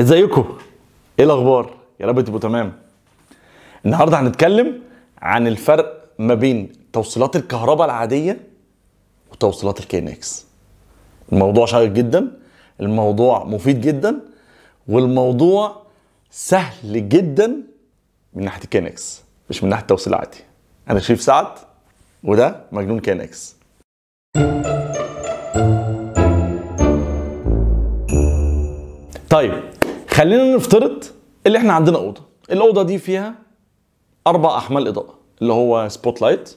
ازيكم ايه الاخبار يا رب تبقوا تمام النهارده هنتكلم عن الفرق ما بين توصيلات الكهرباء العاديه وتوصيلات الكي ان اكس الموضوع شيق جدا الموضوع مفيد جدا والموضوع سهل جدا من ناحيه الكي ان اكس مش من ناحيه التوصيل العادي انا شريف سعد وده مجنون كي ان اكس طيب خلينا نفترض اللي احنا عندنا اوضه الاوضه دي فيها اربع احمال اضاءه اللي هو سبوت لايت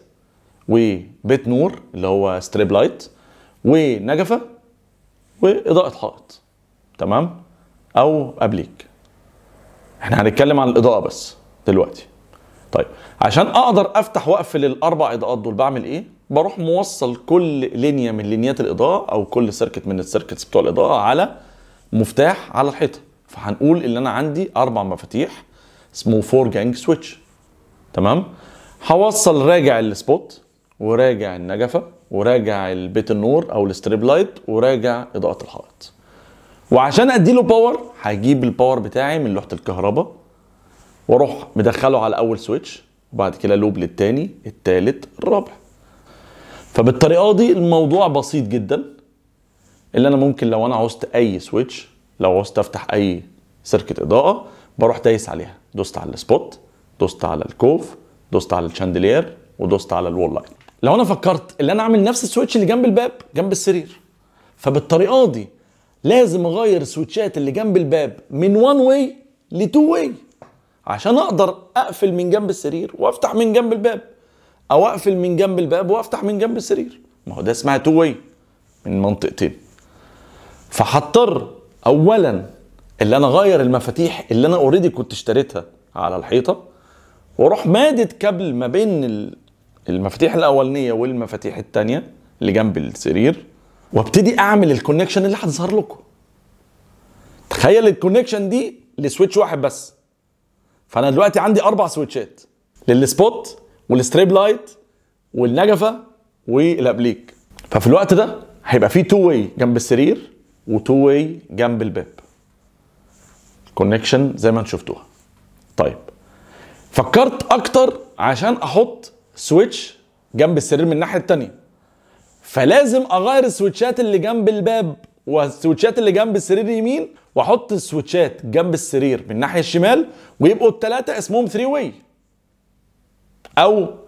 وبيت نور اللي هو ستريب لايت ونجفه واضاءه حائط تمام او ابليك احنا هنتكلم عن الاضاءه بس دلوقتي طيب عشان اقدر افتح واقفل الاربع اضاءات دول بعمل ايه بروح موصل كل لينيا من لينيات الاضاءه او كل سيركت من السيركتس بتوع الاضاءه على مفتاح على الحيطه فهنقول ان انا عندي اربع مفاتيح اسمه فور جانج سويتش تمام هوصل راجع السبوت وراجع النجفه وراجع البيت النور او الستريب لايت وراجع اضاءه الحائط وعشان اديله باور هجيب الباور بتاعي من لوحه الكهرباء واروح مدخله على اول سويتش وبعد كده لوب للتاني التالت الرابع فبالطريقه دي الموضوع بسيط جدا اللي انا ممكن لو انا عوزت اي سويتش لو عوزت افتح اي سيركت اضاءه بروح دايس عليها دوست على السبوت دوست على الكوف دوست على الشاندلير ودوست على الوول لاين لو انا فكرت ان انا اعمل نفس السويتش اللي جنب الباب جنب السرير فبالطريقه دي لازم اغير السويتشات اللي جنب الباب من وان واي لتو واي عشان اقدر اقفل من جنب السرير وافتح من جنب الباب او اقفل من جنب الباب وافتح من جنب السرير ما هو ده اسمها تو واي من منطقتين فهضطر اولا اللي انا اغير المفاتيح اللي انا اوريدي كنت اشتريتها على الحيطه واروح مادد كابل ما بين المفاتيح الاولانيه والمفاتيح الثانيه اللي جنب السرير وابتدي اعمل الكونكشن اللي هتظهر لكم تخيل الكونكشن دي لسويتش واحد بس فانا دلوقتي عندي اربع سويتشات للسبوت والستريب لايت والنجفه والابليك ففي الوقت ده هيبقى في تو واي جنب السرير وتو واي جنب الباب كونكشن زي ما انتم شفتوها طيب فكرت اكتر عشان احط سويتش جنب السرير من الناحيه الثانيه فلازم اغير السويتشات اللي جنب الباب والسويتشات اللي جنب السرير يمين واحط السويتشات جنب السرير من الناحيه الشمال ويبقوا الثلاثه اسمهم 3 واي او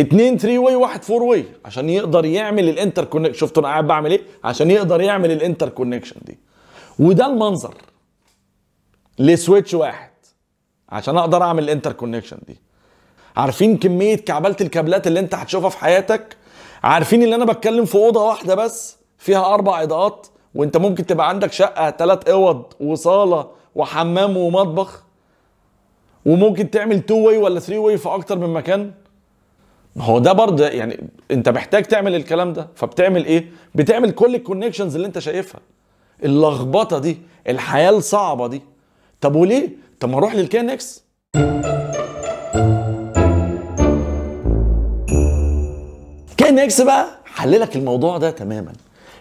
اتنين ثري واي واحد فور واي عشان يقدر يعمل الانتر كونكشن شفتوا انا قاعد بعمل ايه عشان يقدر يعمل الانتر كونكشن دي وده المنظر لسويتش واحد عشان اقدر اعمل الانتر كونكشن دي عارفين كميه كعبله الكابلات اللي انت هتشوفها في حياتك عارفين ان انا بتكلم في اوضه واحده بس فيها اربع اضاءات وانت ممكن تبقى عندك شقه ثلاث اوض وصاله وحمام ومطبخ وممكن تعمل تو واي ولا ثري واي في اكتر من مكان هو ده برضه يعني انت محتاج تعمل الكلام ده فبتعمل ايه بتعمل كل الكونكشنز اللي انت شايفها اللخبطه دي الحياه الصعبه دي طب وليه طب ما اروح للكينكس كينكس بقى حللك الموضوع ده تماما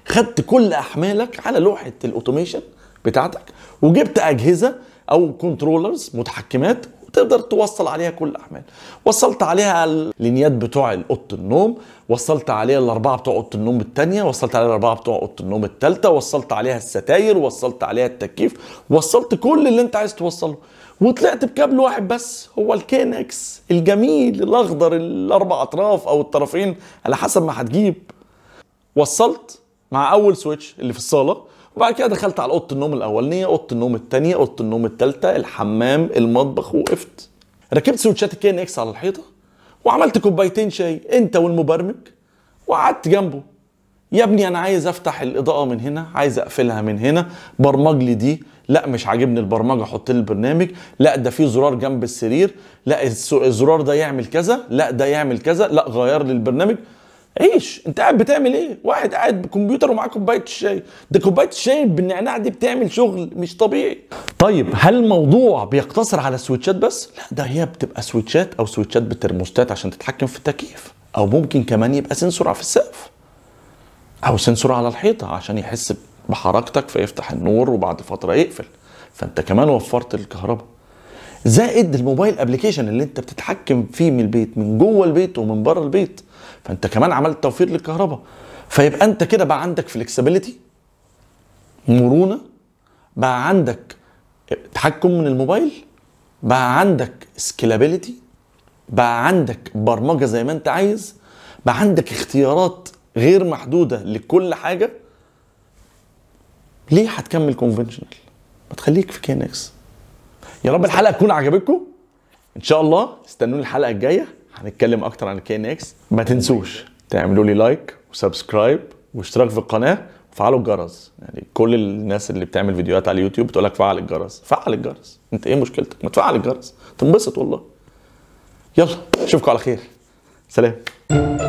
خدت كل احمالك على لوحه الاوتوميشن بتاعتك وجبت اجهزه او كنترولرز متحكمات وتقدر توصل عليها كل الاحمال وصلت عليها اللينيات بتوع اوضه النوم وصلت عليها الاربعه بتوع اوضه النوم الثانيه وصلت عليها الاربعه بتوع اوضه النوم الثالثه وصلت عليها الستاير وصلت عليها التكييف وصلت كل اللي انت عايز توصله وطلعت بكابل واحد بس هو الكينكس الجميل الاخضر الاربع اطراف او الطرفين على حسب ما هتجيب وصلت مع اول سويتش اللي في الصاله وبعد كده دخلت على اوضه النوم الاولانيه اوضه النوم الثانيه اوضه النوم الثالثه الحمام المطبخ وقفت ركبت سويتشات الكي ان اكس على الحيطه وعملت كوبايتين شاي انت والمبرمج وقعدت جنبه يا ابني انا عايز افتح الاضاءه من هنا عايز اقفلها من هنا برمج لي دي لا مش عاجبني البرمجه احط لي البرنامج لا ده في زرار جنب السرير لا الزرار ده يعمل كذا لا ده يعمل كذا لا غير لي البرنامج عيش انت قاعد بتعمل ايه واحد قاعد بكمبيوتر ومعاه كوبايه الشاي ده كوبايه الشاي بالنعناع دي بتعمل شغل مش طبيعي طيب هل الموضوع بيقتصر على السويتشات بس لا ده هي بتبقى سويتشات او سويتشات بالترموستات عشان تتحكم في التكييف او ممكن كمان يبقى سنسور في السقف او سنسور على الحيطه عشان يحس بحركتك فيفتح النور وبعد فتره يقفل فانت كمان وفرت الكهرباء زائد الموبايل ابلكيشن اللي انت بتتحكم فيه من البيت من جوه البيت ومن بره البيت فانت كمان عملت توفير للكهرباء فيبقى انت كده بقى عندك فلكسبيليتي مرونه بقى عندك تحكم من الموبايل بقى عندك سكيلابيليتي بقى عندك برمجه زي ما انت عايز بقى عندك اختيارات غير محدوده لكل حاجه ليه هتكمل كونفنشنال ما تخليك في كينكس يا رب الحلقه تكون عجبتكم ان شاء الله استنوني الحلقه الجايه هنتكلم اكتر عن الكي ان اكس ما تنسوش تعملوا لي لايك وسبسكرايب واشتراك في القناه وفعلوا الجرس يعني كل الناس اللي بتعمل فيديوهات على اليوتيوب بتقول لك فعل الجرس فعل الجرس انت ايه مشكلتك ما تفعل الجرس تنبسط والله يلا اشوفكم على خير سلام